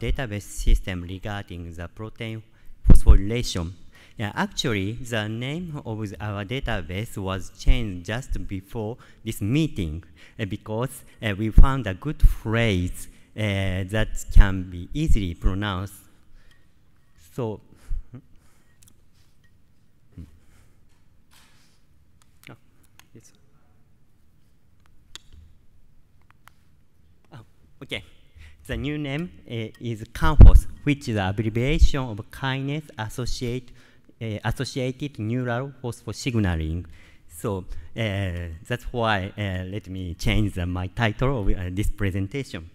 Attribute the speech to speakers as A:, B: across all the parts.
A: database system regarding the protein phosphorylation. Yeah, actually, the name of our database was changed just before this meeting uh, because uh, we found a good phrase uh, that can be easily pronounced. So, hmm. oh, oh, Okay. The new name uh, is CANFOS, which is the abbreviation of kinase associate, uh, associated neural phosphor signaling. So eh, that's why let me change my title of this presentation.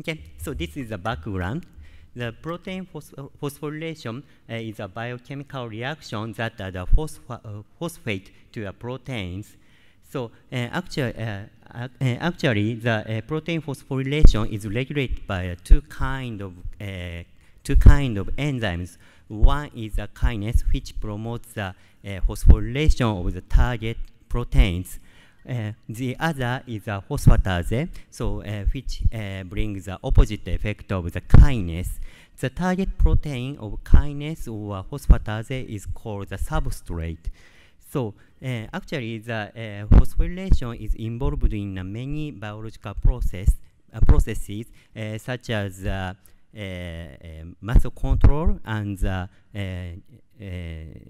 A: Okay, so this is the background. The protein phosphorylation uh, is a biochemical reaction that adds phosphate to a proteins so uh, actually, uh, uh, actually, the protein phosphorylation is regulated by two kind of two kind of enzymes. One is a kinase which promotes the phosphorylation of the target proteins. Uh, the other is a phosphatase, so uh, which uh, brings the opposite effect of the kinase. The target protein of kinase or phosphatase is called the substrate. So uh, actually, the uh, phosphorylation is involved in uh, many biological process, uh, processes uh, such as uh, muscle control and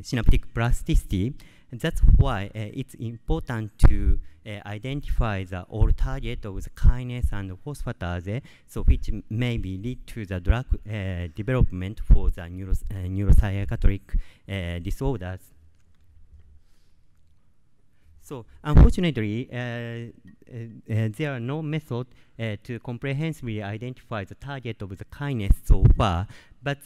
A: synaptic plasticity. That's why it's important to identify the all target of the kinase and phosphatase, so which maybe lead to the drug development for the neuros neuropsychiatric disorders. So unfortunately, uh, uh, uh, there are no methods to comprehensively identify the target of the kinase so far, but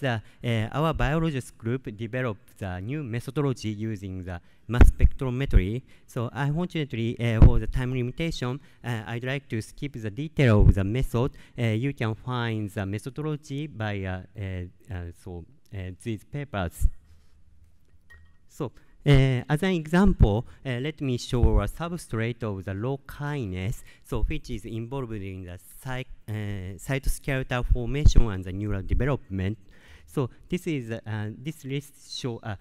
A: our biologist group developed a new methodology using the mass spectrometry. So unfortunately, for the time limitation, I'd like to skip the detail of the method. you can find the methodology by so these papers. So uh, as an example, uh, let me show a substrate of the low kinase, so which is involved in the cy uh, cytoskeletal formation and the neural development. So this is uh, this list show uh,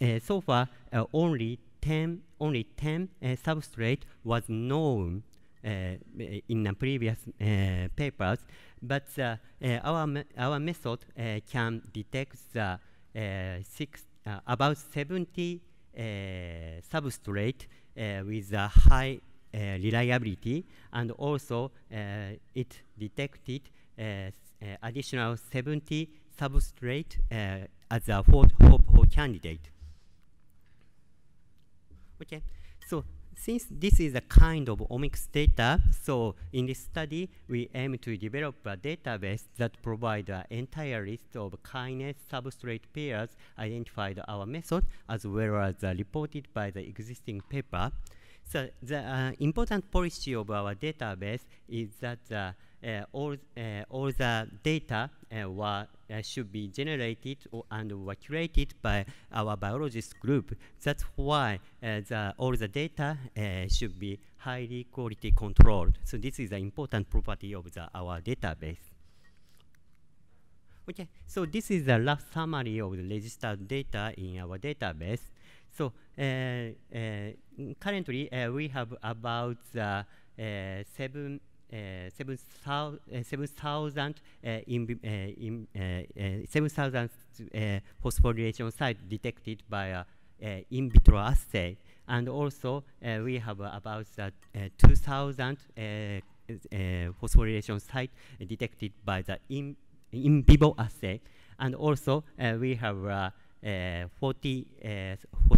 A: uh, so far only ten only ten substrate was known in the previous papers, but our me our method can detect the six about 70 uh, substrate uh, with a high uh, reliability, and also it detected additional 70 substrate as a fourth hopeful candidate. Okay, so since this is a kind of omics data, so in this study, we aim to develop a database that provides an entire list of kinase substrate pairs identified our method, as well as uh, reported by the existing paper. So the uh, important policy of our database is that uh, uh, all, uh, all the data uh, were, should be generated or, and were by our biologist group. That's why the, all the data should be highly quality controlled. So this is an important property of the, our database. Okay, so this is a rough summary of the registered data in our database. So uh, uh, currently, uh, we have about seven uh, 7,000 uh, uh, phosphorylation sites detected by in vitro assay. And also, we have about 2,000 phosphorylation sites detected by the in, in vivo assay. And also, we have 40,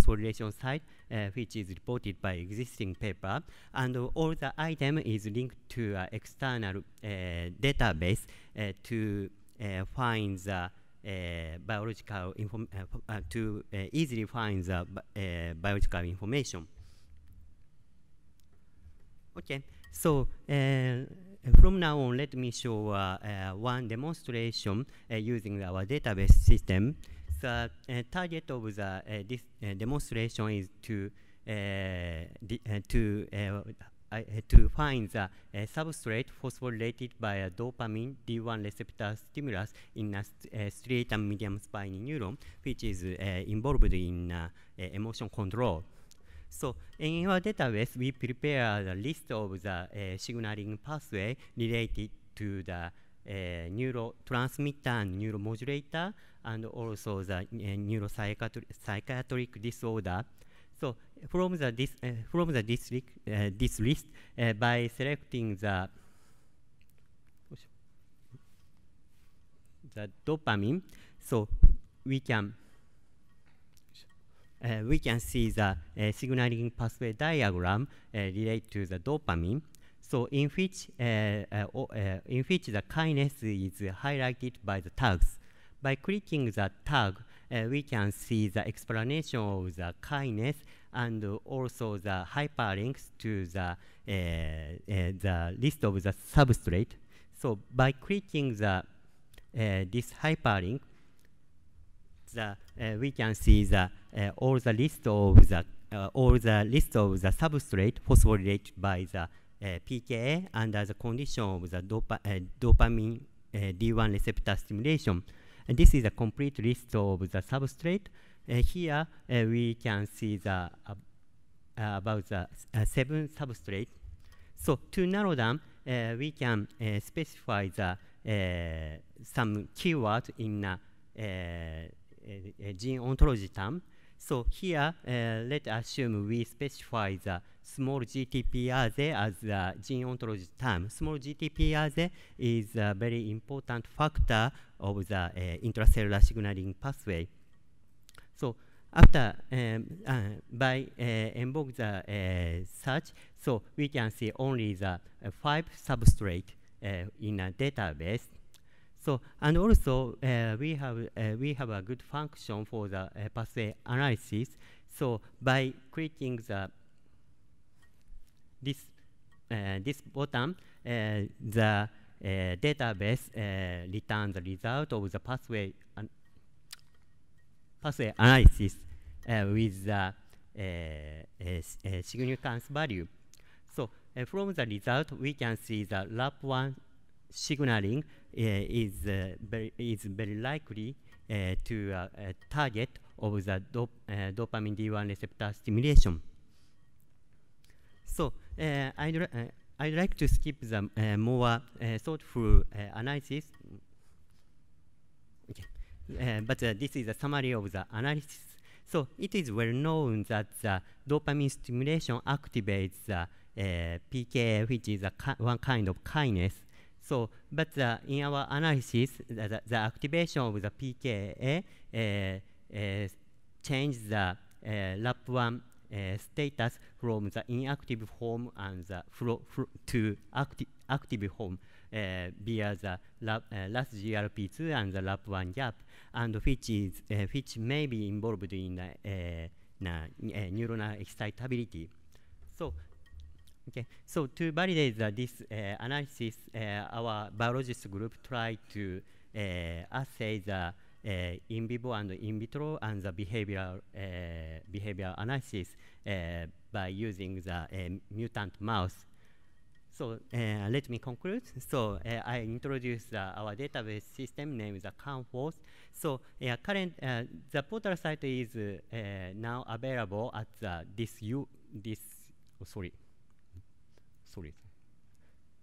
A: consolidation site, uh, which is reported by existing paper. And all the item is linked to uh, external uh, database uh, to find the uh, biological inform uh, to uh, easily find the biological information. Okay, so from now on, let me show one demonstration using our database system the uh, target of the this uh, uh, demonstration is to to to find the substrate phosphorylated by a dopamine D1 receptor stimulus in a striatum straight and medium spiny neuron, which is involved in emotion control. So in our database, we prepare a list of the signaling pathway related to the uh, neurotransmitter and neuromodulator, and also the uh, eh, neuropsychiatric disorder. So from the dis, uh, from the district, uh, this list, uh, by selecting the the dopamine, so we can we can see the signaling pathway diagram related to the dopamine. So in which, uh, uh, uh, in which the kindness is highlighted by the tags. By clicking the tag, we can see the explanation of the kindness and also the hyperlinks to the, the list of the substrate. So by clicking the, this hyperlink, the, uh, we can see the uh, all the list of the uh, all the list of the substrate phosphorylated by the uh, eh, PKA under the condition of the dopa uh, dopamine uh, eh, D1 receptor stimulation. And this is a complete list of the substrate. here we can see the about the seven substrate. So to narrow down, we can specify the some keywords in a, gene ontology term so here, uh, let's assume we specify the small GTPase as the gene ontology term. Small GTPase is a very important factor of the uh, intracellular signaling pathway. So after um, uh, by uh, invoke the uh, search, so we can see only the uh, five substrate uh, in a database. So, and also uh, we have uh, we have a good function for the uh, pathway analysis. So by clicking the this uh, this button, uh, the uh, database returns the result of the pathway an pathway analysis with the significance value. So from the result, we can see the lap one signaling uh, is, uh, very, is very likely uh, to a target of the dop dopamine D1 receptor stimulation. So I'd, I'd like to skip the more thoughtful analysis. but this is a summary of the analysis. So it is well known that the dopamine stimulation activates the uh, PK, which is a ki one kind of kinase. So, but the, in our analysis, the, the, the, activation of the PKA uh, eh, eh, changes the eh, LAP1 status from the inactive form and the flow to acti active form via the lab, GRP2 and the LAP1 gap, and which is which may be involved in the neuronal excitability. So Okay, so to validate this uh, analysis, uh, our biologist group tried to uh, assay the uh, in vivo and in vitro and the behavioral uh, behavioral analysis uh, by using the mutant mouse. So let me conclude. So I introduced our database system named the CanForce. So current the portal site is now available at this u this oh, sorry Sorry,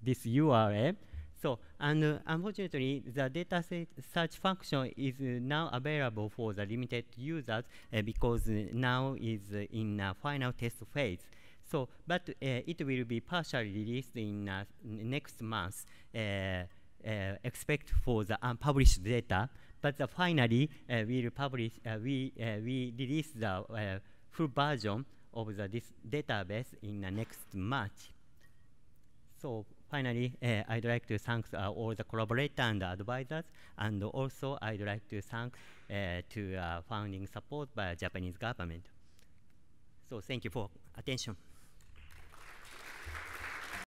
A: This URL. So, and uh, unfortunately, the data search function is uh, now available for the limited users uh, because uh, now is uh, in a final test phase. So, but it will be partially released in next month. Uh, expect for the unpublished data, but uh, finally uh, we'll publish, we we release the full version of the, this database in the next March. So finally, uh, I'd like to thank uh, all the collaborators and advisors, and also I'd like to thank uh, to uh, funding support by Japanese government. So thank you for attention.